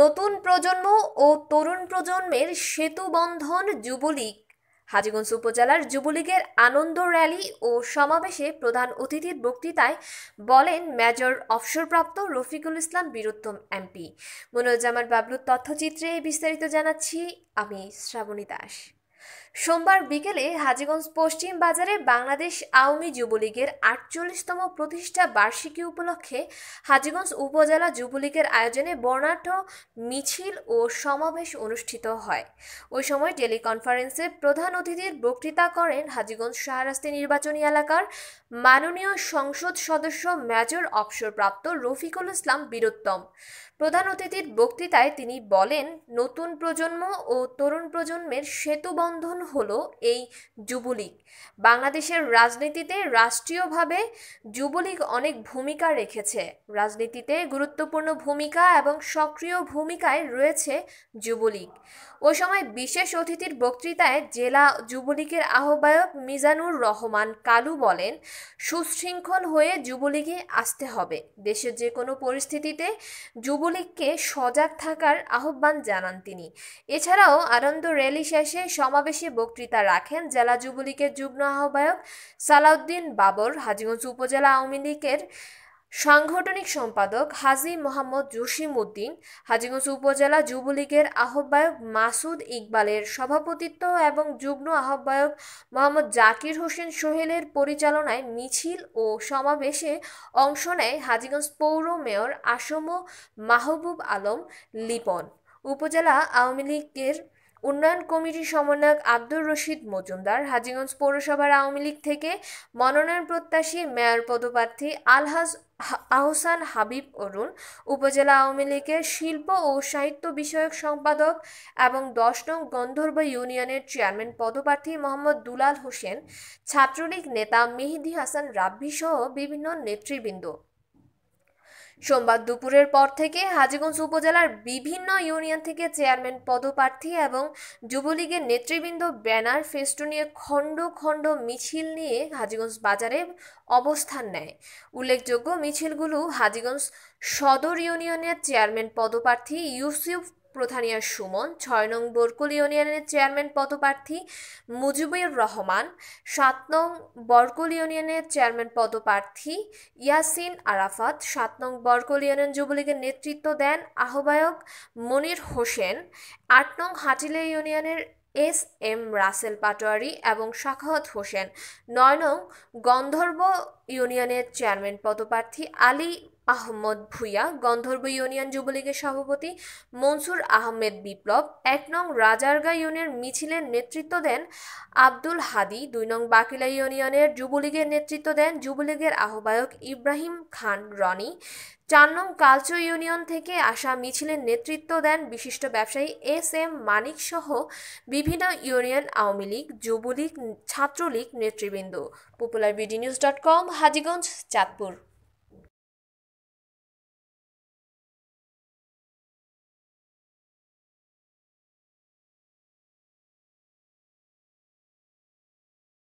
নতুন প্রজন্ম ও তরুণ প্রজন্মের সেতুবন্ধন যুবলীগ হাজিগঞ্জ উপজেলার যুবলীগের আনন্দ র্যালি ও সমাবেশে প্রধান অতিথির বক্তৃতায় বলেন মেজর অবসরপ্রাপ্ত রফিকুল ইসলাম বীরুত্তম এমপি মনোজামার বাবলুর তথ্যচিত্রে বিস্তারিত জানাচ্ছি আমি শ্রাবণী দাস সোমবার বিকেলে হাজিগঞ্জ পশ্চিম বাজারে বাংলাদেশ আওয়ামী যুবলীগের আটচল্লিশতম প্রতিষ্ঠা বার্ষিকী উপলক্ষে হাজিগঞ্জ উপজেলা যুবলীগের আয়োজনে বর্ণাঢ্য মিছিল ও সমাবেশ অনুষ্ঠিত হয় ওই সময় টেলিকনফারেন্সে প্রধান অতিথির বক্তৃতা করেন হাজিগঞ্জ শাহরাস্তি নির্বাচনী এলাকার মাননীয় সংসদ সদস্য মেজর অবসরপ্রাপ্ত রফিকুল ইসলাম বীরোত্তম প্রধান অতিথির বক্তৃতায় তিনি বলেন নতুন প্রজন্ম ও তরুণ প্রজন্মের সেতুবন্ধন হলো এই যুবলীগ বাংলাদেশের রাজনীতিতে রাষ্ট্রীয়ভাবে যুবলীগ অনেক ভূমিকা রেখেছে রাজনীতিতে গুরুত্বপূর্ণ ভূমিকা এবং সক্রিয় ভূমিকায় রয়েছে যুবলীগ ওই সময় বিশেষ অতিথির বক্তৃতায় জেলা যুবলীগের আহ্বায়ক মিজানুর রহমান কালু বলেন সুশৃঙ্খল হয়ে যুবলীগে আসতে হবে দেশের যে কোনো পরিস্থিতিতে যুবলীগকে সজাগ থাকার আহ্বান জানান তিনি এছাড়াও আনন্দ র্যালি শেষে সমাবেশে বক্তৃতা রাখেন জেলা যুবলীগের যুগ্ম আহ্বায়ক সালাউদ্দিন বাবর হাজিগঞ্জ উপজেলা আওয়ামী লীগের সাংগঠনিক সম্পাদক হাজি মোহাম্মদ জসিমউদ্দিন হাজিগঞ্জ উপজেলা যুবলীগের আহ্বায়ক মাসুদ ইকবালের সভাপতিত্ব এবং যুগ্ম আহ্বায়ক মোহাম্মদ জাকির হোসেন সোহেলের পরিচালনায় মিছিল ও সমাবেশে অংশ নেয় হাজিগঞ্জ পৌর মেয়র আসম মাহবুব আলম লিপন উপজেলা আওয়ামী লীগের উন্নয়ন কমিটির সমন্বয়ক আব্দুর রশিদ মজুমদার হাজীগঞ্জ পৌরসভার আওয়ামী লীগ থেকে মনোনয়ন প্রত্যাশী মেয়র পদপ্রার্থী আলহাজ আহসান হাবিব অরুণ উপজেলা আওয়ামী লীগের শিল্প ও সাহিত্য বিষয়ক সম্পাদক এবং দশ নং গন্ধর্ব ইউনিয়নের চেয়ারম্যান পদপ্রার্থী মোহাম্মদ দুলাল হোসেন ছাত্রলীগ নেতা মেহেদি হাসান রাব্বি সহ বিভিন্ন নেতৃবৃন্দ সোমবার দুপুরের পর থেকে হাজিগঞ্জ উপজেলার বিভিন্ন ইউনিয়ন থেকে চেয়ারম্যান পদপ্রার্থী এবং যুবলীগের নেতৃবৃন্দ ব্যানার নিয়ে খণ্ড খণ্ড মিছিল নিয়ে হাজিগঞ্জ বাজারে অবস্থান নেয় উল্লেখযোগ্য মিছিলগুলো হাজিগঞ্জ সদর ইউনিয়নের চেয়ারম্যান পদপ্রার্থী ইউসুফ প্রধানিয়া সুমন ছয় নং বরকুল ইউনিয়নের চেয়ারম্যান পদপ্রার্থী মুজিবুর রহমান সাত নং বরকুল ইউনিয়নের চেয়ারম্যান পদপ্রার্থী ইয়াসিন আরাফাত সাত নং বরকুল ইউনিয়ন যুবলীগের নেতৃত্ব দেন আহ্বায়ক মনির হোসেন আট নং হাটিলে ইউনিয়নের এস এম রাসেল পাটোয়ারি এবং শাখাহত হোসেন নয় নং গন্ধর্ব ইউনিয়নের চেয়ারম্যান পদপ্রার্থী আলী আহমদ ভুইয়া গন্ধর্ব ইউনিয়ন যুবলীগের সভাপতি মনসুর আহমেদ বিপ্লব এক নং রাজারগা ইউনিয়ন মিছিলের নেতৃত্ব দেন আব্দুল হাদি দুই নং বাকিলা ইউনিয়নের যুবলীগের নেতৃত্ব দেন যুবলীগের আহ্বায়ক ইব্রাহিম খান রনি চার নং কালচো ইউনিয়ন থেকে আসা মিছিলের নেতৃত্ব দেন বিশিষ্ট ব্যবসায়ী এস এম মানিক সহ বিভিন্ন ইউনিয়ন আওয়ামী লীগ যুবলীগ ছাত্রলীগ নেতৃবৃন্দ popular BD news dot com Hajiganj Chandpur